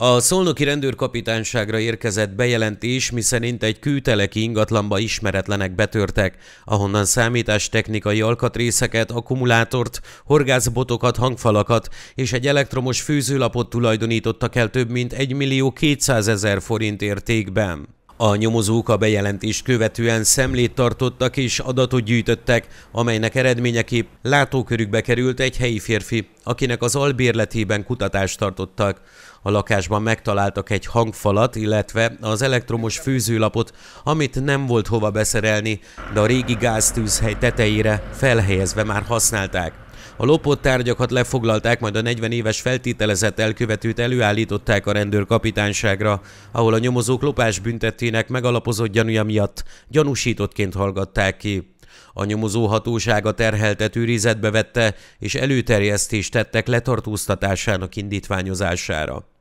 A szolnoki rendőrkapitányságra érkezett bejelentés, miszerint egy kőteleki ingatlanba ismeretlenek betörtek, ahonnan technikai alkatrészeket, akkumulátort, horgászbotokat, hangfalakat és egy elektromos főzőlapot tulajdonítottak el több mint 1 millió 200 ezer forint értékben. A nyomozók a bejelentést követően szemlét tartottak és adatot gyűjtöttek, amelynek eredményeképp látókörükbe került egy helyi férfi, akinek az albérletében kutatást tartottak. A lakásban megtaláltak egy hangfalat, illetve az elektromos főzőlapot, amit nem volt hova beszerelni, de a régi gáztűzhely tetejére felhelyezve már használták. A lopott tárgyakat lefoglalták, majd a 40 éves feltételezett elkövetőt előállították a rendőrkapitányságra, ahol a nyomozók lopás büntetének megalapozott gyanúja miatt gyanúsítottként hallgatták ki. A nyomozó hatósága terheltet őrizetbe vette, és előterjesztést tettek letartóztatásának indítványozására.